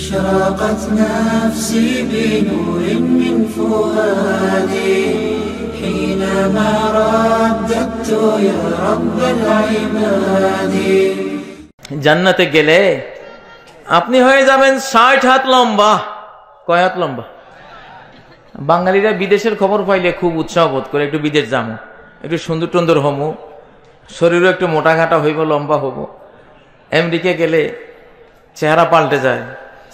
اشراقت نفسي بنور من فؤادي حينما رددت يا رب العباد জান্নাতে গেলে আপনি হয়ে যাবেন ষাট হাত লম্বা কয় হাত লম্বা বাঙালিরা বিদেশের খবর পাইলে খুব উৎসাহ বোধ করে একটু বিদেশ যামো একটু সুন্দর টুন্দর হমু শরীরও একটু মোটাঘাটা হইব লম্বা হব আমেরিকা গেলে চেহারা পাল্টে যায়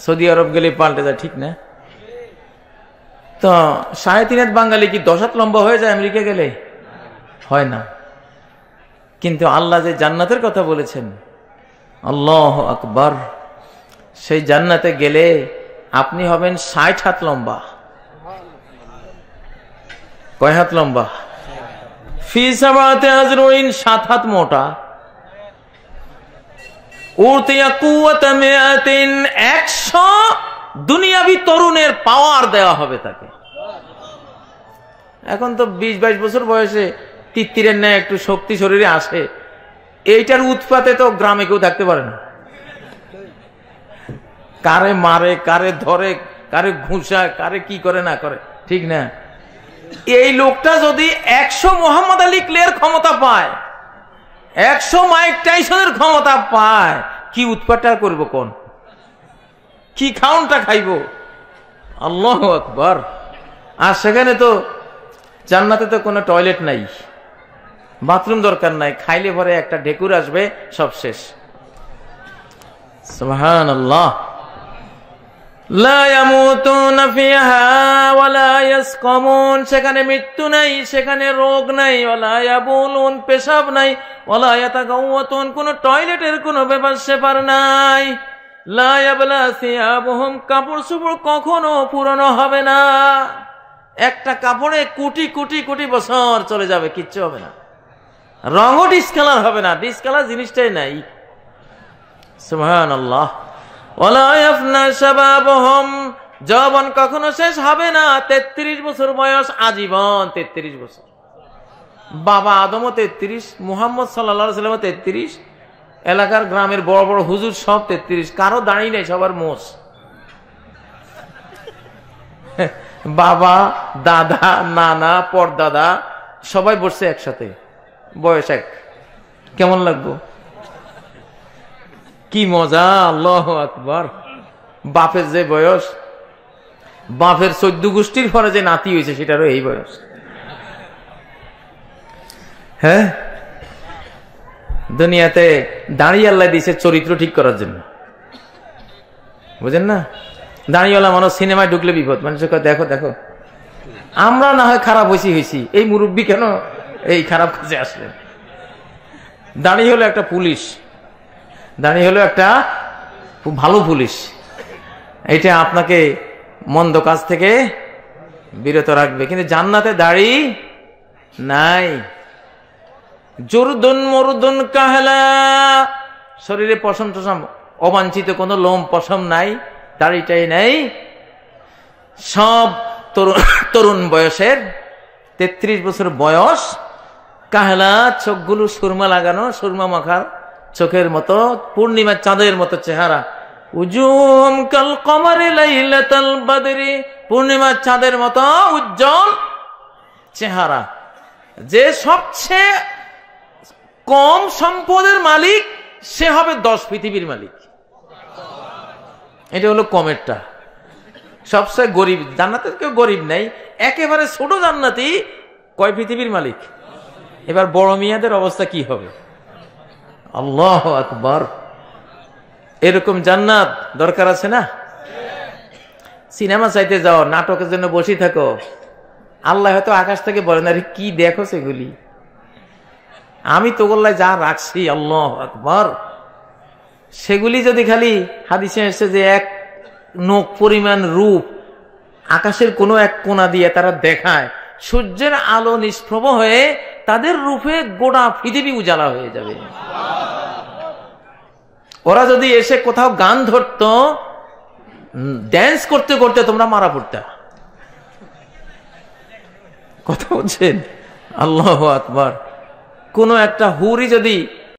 সৌদি আরব গেলে পাল্টে যায় ঠিক না তো সাড়ে তিন হাত বাঙালি কি দশ হাত লম্বা হয়ে যায় আমেরিকা গেলে হয় না কিন্তু আল্লাহ যে জান্নাতের কথা বলেছেন আল্লাহ আকবর সেই জান্নাতে গেলে আপনি হবেন ষাট হাত লম্বা কয় হাত লম্বা ফি সাত হাত মোটা একশো দুনিয়াবি তরুণের পাওয়ার দেওয়া হবে তাকে এখন তো বিশ বাইশ বছর বয়সে তিত্তিরের ন্যায় একটু শক্তি শরীরে আসে এইটার উৎপাতে তো গ্রামে কেউ থাকতে পারে না কারে মারে কারে ধরে কারে ঘুষায় কারে কি করে না করে ঠিক না এই লোকটা যদি একশো মোহাম্মদ আলী ক্লের ক্ষমতা পায় একশো মাইক টাইসনের ক্ষমতা পায় কি উৎপাটা করব কোন কি খাউনটা খাইব আল্লাহ আকবর আর সেখানে তো জান্নাতে তো কোনো টয়লেট নাই বাথরুম দরকার নাই খাইলে পরে একটা ঢেকুর আসবে সব শেষ আল্লাহ সেখানে মৃত্যু নাই সেখানে রোগ নাই ওলায়াবুলুন পেশাব নাই ওলায়াতা গৌতন কোন টয়লেটের কোনো ব্যাপার সেপার নাই লায়াবলাসিয়াবহম কাপড় সুপুর কখনো পুরনো হবে না একটা কাপড়ে কোটি কোটি কোটি বছর চলে যাবে কিচ্ছু হবে না রঙও ডিসকালার হবে না ডিসকালার জিনিসটাই নাই সুহান আল্লাহ জবন কখনো শেষ হবে না ৩৩ বছর বয়স আজীবন ৩৩ বছর বাবা আদমও তেত্রিশ মুহাম্মদ সাল্লা সাল্লাম তেত্রিশ এলাকার গ্রামের বড় বড় হুজুর সব তেত্রিশ কারো দাঁড়িয়ে নেই সবার মোষ বাবা দাদা নানা পরদাদা সবাই বসছে একসাথে বয়স এক কেমন লাগবো কি মজা আল্লাহ আকবর বাপের যে বয়স বাপের চোদ্দ গোষ্ঠীর পরে যে নাতি হয়েছে সেটারও এই বয়স হ্যাঁ দুনিয়াতে দাঁড়িয়ে আল্লাহ দিয়েছে চরিত্র ঠিক করার জন্য বুঝেন না দাঁড়িয়েওয়ালা মানুষ সিনেমায় ঢুকলে বিপদ মানুষ দেখো দেখো আমরা না হয় খারাপ হয়েছি হয়েছি এই মুরব্বী কেন এই খারাপ কাজে আসলেন দাঁড়িয়ে হলো একটা পুলিশ দাঁড়ি হলো একটা ভালো পুলিশ এটা আপনাকে মন্দ কাজ থেকে বিরত রাখবে কিন্তু জান্নাতে দাড়ি নাই জোরদুন মরুদুন কাহেলা শরীরে পশম টসম অবাঞ্ছিত কোনো লোম পশম নাই দাড়িটাই নাই সব তরুণ বয়সের ৩৩ বছর বয়স কাহেলা চোখগুলো সুরমা লাগানো সুরমা মাখার চোখের মতো পূর্ণিমার চাঁদের মতো চেহারা উজুম কাল কমারে লাইলাতাল বাদরি পূর্ণিমার চাঁদের মতো উজ্জ্বল চেহারা যে সবচেয়ে কম সম্পদের মালিক সে হবে দশ পৃথিবীর মালিক এটা হলো কমেরটা সবচেয়ে গরিব জান্নাতের কেউ গরিব নেই একেবারে ছোট জান্নাতি কয় পৃথিবীর মালিক এবার বড় মিয়াদের অবস্থা কি হবে আল্লাহ আকবর এরকম জান্নাত দরকার আছে না সিনেমা চাইতে যাও নাটকের জন্য বসে থাকো আল্লাহ হয়তো আকাশ থেকে বলেন আরে কি দেখো সেগুলি আমি তো বললাই যা রাখছি আল্লাহ আকবর সেগুলি যদি খালি হাদিসে এসছে যে এক নোক পরিমাণ রূপ আকাশের কোনো এক কোনা দিয়ে তারা দেখায় সূর্যের আলো নিষ্প্রভ হয়ে তাদের রূপে গোটা পৃথিবী উজালা হয়ে যাবে ওরা যদি এসে কোথাও গান ধরত ড্যান্স করতে করতে তোমরা মারা পড়তে কথা বলছেন আল্লাহ আকবর কোনো একটা হুরি যদি